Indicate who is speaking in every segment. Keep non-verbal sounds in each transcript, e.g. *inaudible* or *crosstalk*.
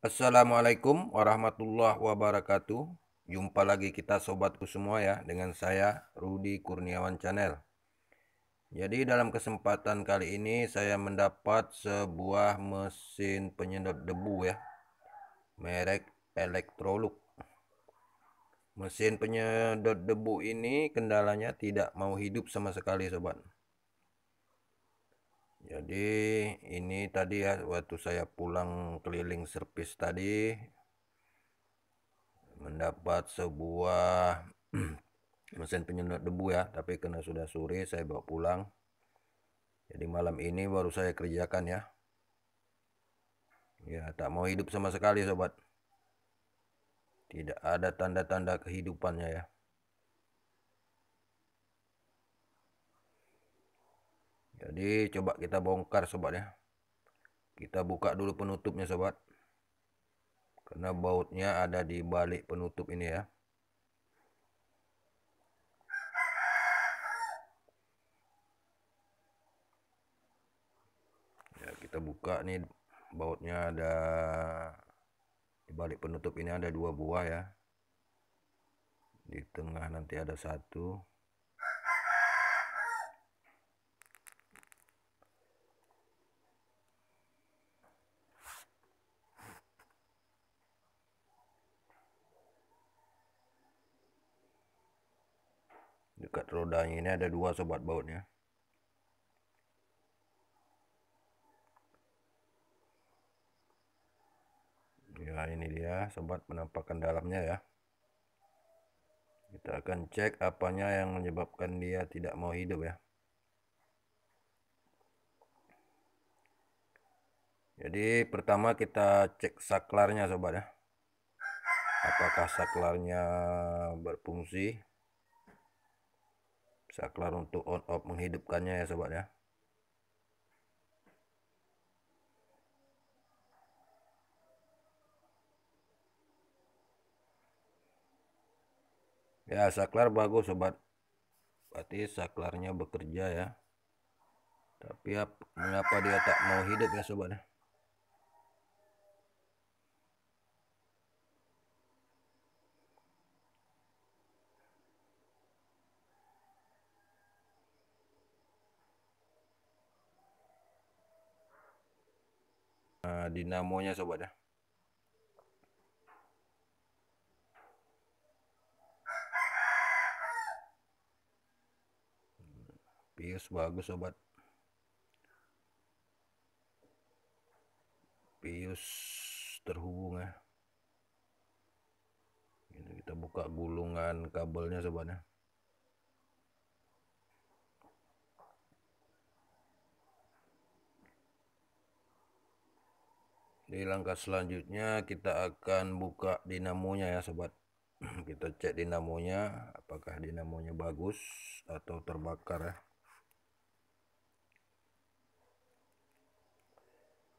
Speaker 1: Assalamualaikum warahmatullahi wabarakatuh. Jumpa lagi kita sobatku semua ya dengan saya Rudi Kurniawan Channel. Jadi dalam kesempatan kali ini saya mendapat sebuah mesin penyedot debu ya. Merek Electrolux. Mesin penyedot debu ini kendalanya tidak mau hidup sama sekali sobat jadi ini tadi ya waktu saya pulang keliling servis tadi mendapat sebuah *clears throat* mesin penyedot debu ya tapi karena sudah sore saya bawa pulang jadi malam ini baru saya kerjakan ya ya tak mau hidup sama sekali sobat tidak ada tanda-tanda kehidupannya ya jadi coba kita bongkar sobat ya kita buka dulu penutupnya sobat karena bautnya ada di balik penutup ini ya ya kita buka nih bautnya ada di balik penutup ini ada dua buah ya di tengah nanti ada satu dekat rodanya ini ada dua sobat bautnya ya ini dia sobat penampakan dalamnya ya kita akan cek apanya yang menyebabkan dia tidak mau hidup ya jadi pertama kita cek saklarnya sobat ya apakah saklarnya berfungsi saklar untuk on off menghidupkannya ya sobat ya ya saklar bagus sobat berarti saklarnya bekerja ya tapi ya, mengapa dia tak mau hidup ya sobat ya dinamonya sobat ya Pius bagus sobat Pius terhubung ya ini kita buka gulungan kabelnya sobatnya. ya di langkah selanjutnya kita akan buka dinamonya ya sobat *clears throat* kita cek dinamonya apakah dinamonya bagus atau terbakar ya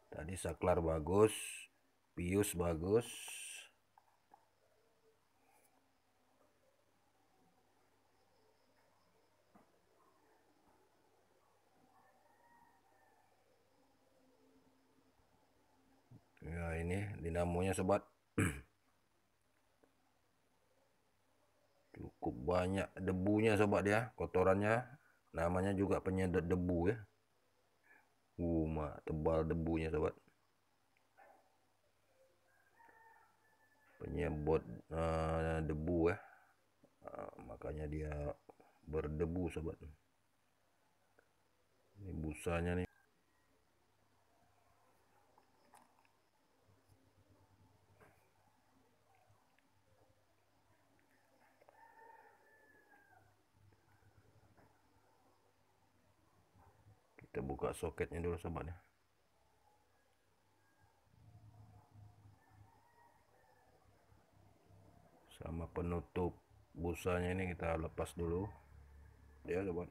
Speaker 1: tadi saklar bagus pius bagus ini dinamonya sobat *clears throat* cukup banyak debunya sobat ya kotorannya namanya juga penyedot debu ya Uma uh, tebal debunya sobat penyedot uh, eh, debu ya uh, makanya dia berdebu sobat ini busanya nih kita buka soketnya dulu sobat ya sama penutup busanya ini kita lepas dulu ya sobat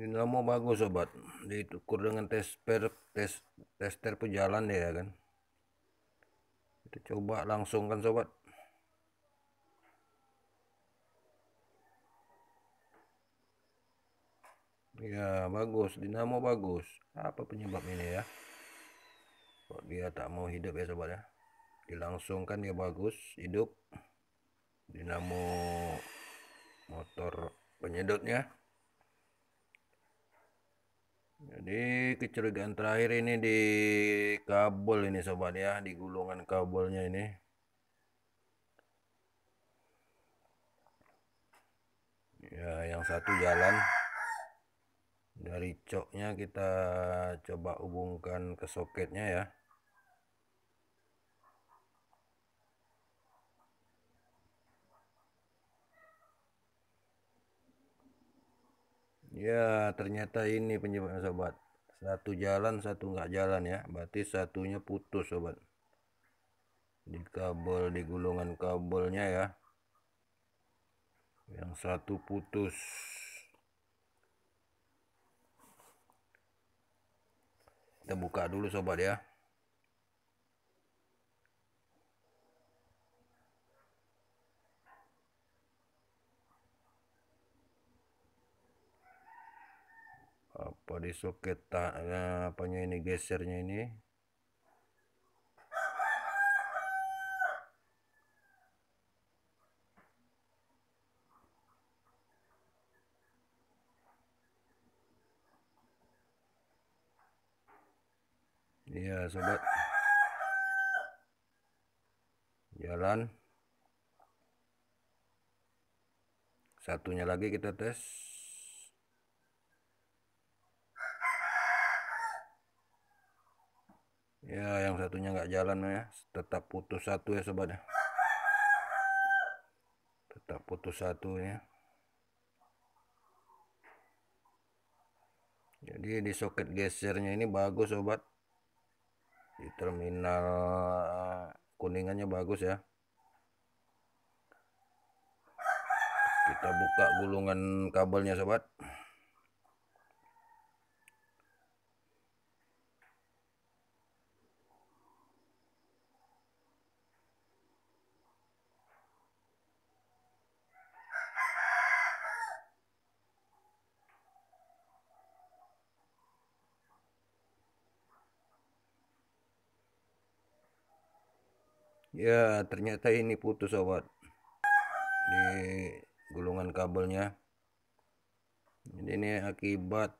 Speaker 1: dinamo bagus sobat diukur dengan tes per tes tester pejalan ya kan kita coba langsung kan sobat ya bagus dinamo bagus apa penyebab ini ya kok dia tak mau hidup ya sobat ya dilangsungkan ya bagus hidup dinamo motor penyedotnya jadi kecurigaan terakhir ini di kabel ini sobat ya, di gulungan kabelnya ini. Ya, yang satu jalan. Dari coknya kita coba hubungkan ke soketnya ya. Ya, ternyata ini penyebabnya sobat. Satu jalan, satu nggak jalan ya. Berarti satunya putus sobat. Di kabel, di gulungan kabelnya ya. Yang satu putus. Kita buka dulu sobat ya. pada soket apa ya, apanya ini gesernya ini Iya sobat Jalan Satunya lagi kita tes ya yang satunya nggak jalan ya tetap putus satu ya sobat ya. tetap putus satu ya jadi di soket gesernya ini bagus sobat di terminal eh, kuningannya bagus ya kita buka gulungan kabelnya sobat ya ternyata ini putus sobat di gulungan kabelnya jadi ini akibat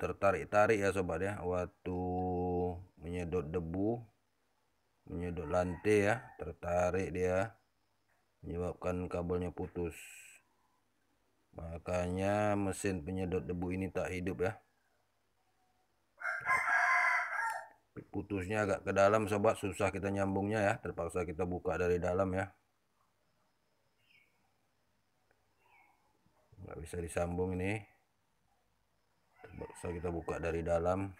Speaker 1: tertarik-tarik ya sobat ya waktu menyedot debu menyedot lantai ya tertarik dia menyebabkan kabelnya putus makanya mesin penyedot debu ini tak hidup ya putusnya agak ke dalam sobat susah kita nyambungnya ya terpaksa kita buka dari dalam ya nggak bisa disambung ini terpaksa kita buka dari dalam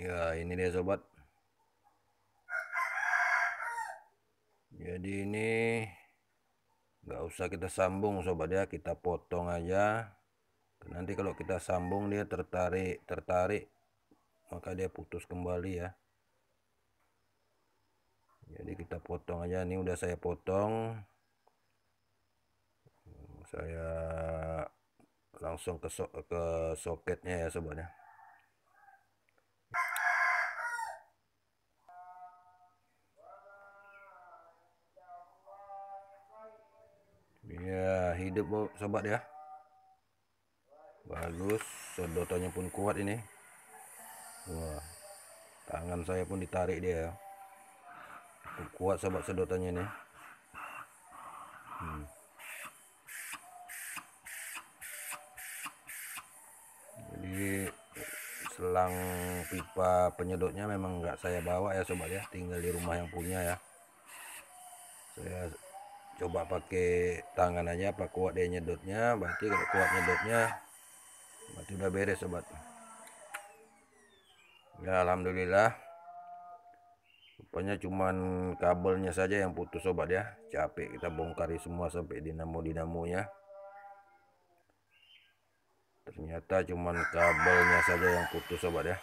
Speaker 1: ya ini dia sobat jadi ini nggak usah kita sambung sobat ya kita potong aja nanti kalau kita sambung dia tertarik tertarik maka dia putus kembali ya jadi kita potong aja ini udah saya potong saya langsung ke so ke soketnya ya sobat ya ya hidup sobat ya bagus sedotannya pun kuat ini wah tangan saya pun ditarik dia ya. kuat sobat sedotannya ini. hmm. jadi selang pipa penyedotnya memang nggak saya bawa ya sobat ya tinggal di rumah yang punya ya saya coba pakai tangan aja apa kuat dia nyedotnya berarti kalau kuat nyedotnya berarti udah beres sobat ya alhamdulillah rupanya cuman kabelnya saja yang putus sobat ya capek kita bongkari semua sampai dinamo-dinamonya ternyata cuman kabelnya saja yang putus sobat ya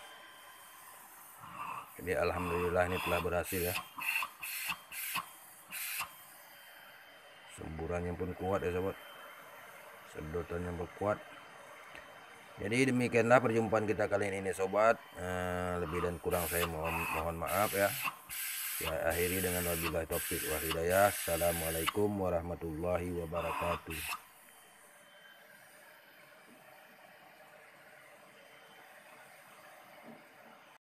Speaker 1: jadi alhamdulillah ini telah berhasil ya semburannya pun kuat ya sobat sedotannya berkuat jadi demikianlah perjumpaan kita kali ini sobat eh, lebih dan kurang saya mohon mohon maaf ya saya akhiri dengan wabillahi topik wa hidayah assalamualaikum warahmatullahi wabarakatuh